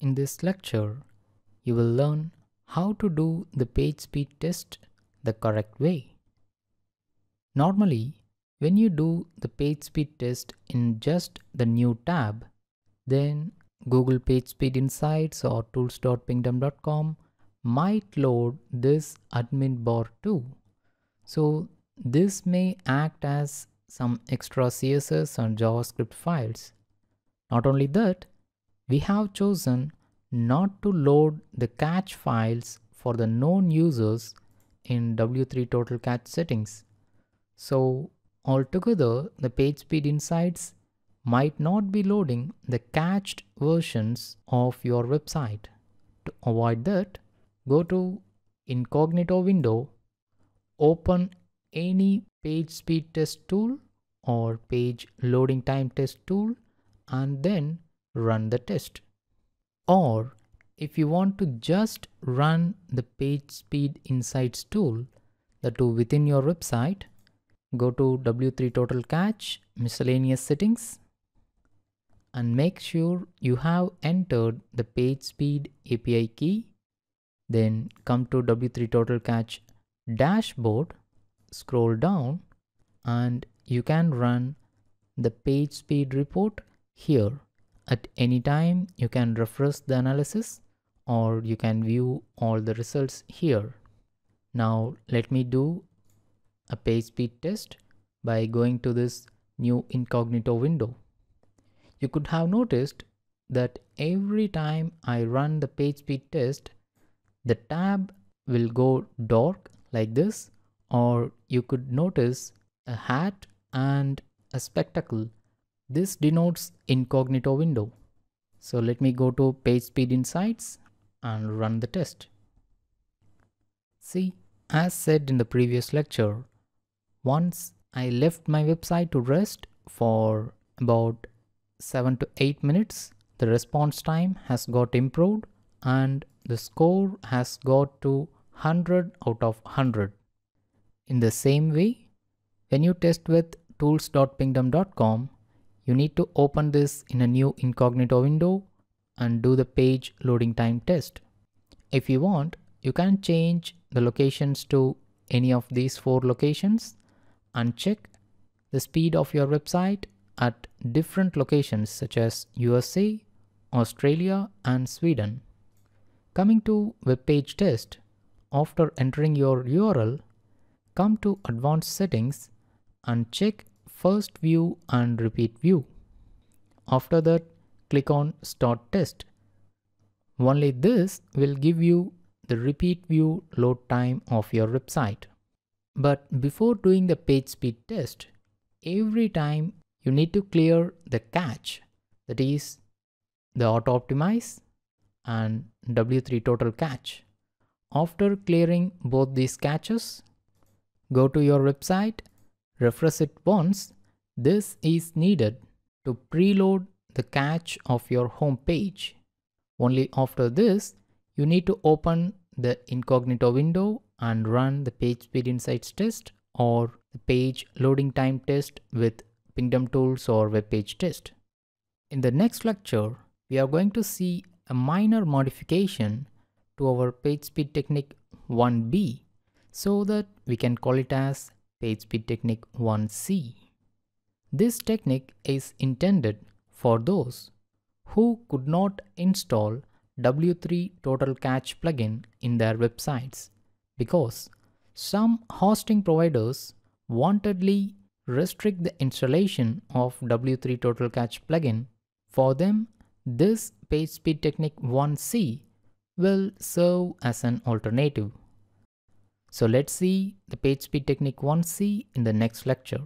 In this lecture, you will learn how to do the page speed test the correct way. Normally, when you do the page speed test in just the new tab, then Google PageSpeed Insights or tools.pingdom.com might load this admin bar too. So this may act as some extra CSS and JavaScript files. Not only that, we have chosen not to load the cache files for the known users in W3 total cache settings. So altogether the page speed insights might not be loading the cached versions of your website. To avoid that, go to incognito window, open any page speed test tool or page loading time test tool and then run the test. Or if you want to just run the page speed insights tool that to within your website, go to W3 total cache, miscellaneous settings, and make sure you have entered the page speed API key. Then come to W3 total cache dashboard, scroll down, and you can run the page speed report here. At any time, you can refresh the analysis or you can view all the results here. Now let me do a page speed test by going to this new incognito window. You could have noticed that every time I run the page speed test, the tab will go dark like this or you could notice a hat and a spectacle this denotes incognito window. So let me go to PageSpeed Insights and run the test. See, as said in the previous lecture, once I left my website to rest for about 7 to 8 minutes, the response time has got improved and the score has got to 100 out of 100. In the same way, when you test with tools.pingdom.com, you need to open this in a new incognito window and do the page loading time test. If you want, you can change the locations to any of these four locations and check the speed of your website at different locations such as USA, Australia and Sweden. Coming to web page test, after entering your URL, come to advanced settings and check first view and repeat view. After that, click on start test. Only this will give you the repeat view load time of your website. But before doing the page speed test, every time you need to clear the cache that is the auto optimize and W3 total cache. After clearing both these caches, go to your website refresh it once, this is needed to preload the cache of your home page. Only after this, you need to open the incognito window and run the page speed insights test or the page loading time test with Pingdom tools or web page test. In the next lecture, we are going to see a minor modification to our page speed technique 1b so that we can call it as page speed technique 1C. This technique is intended for those who could not install W3 Total Cache plugin in their websites because some hosting providers wantedly restrict the installation of W3 Total Cache plugin. For them, this PageSpeed Technique 1C will serve as an alternative. So let's see the speed Technique 1C in the next lecture.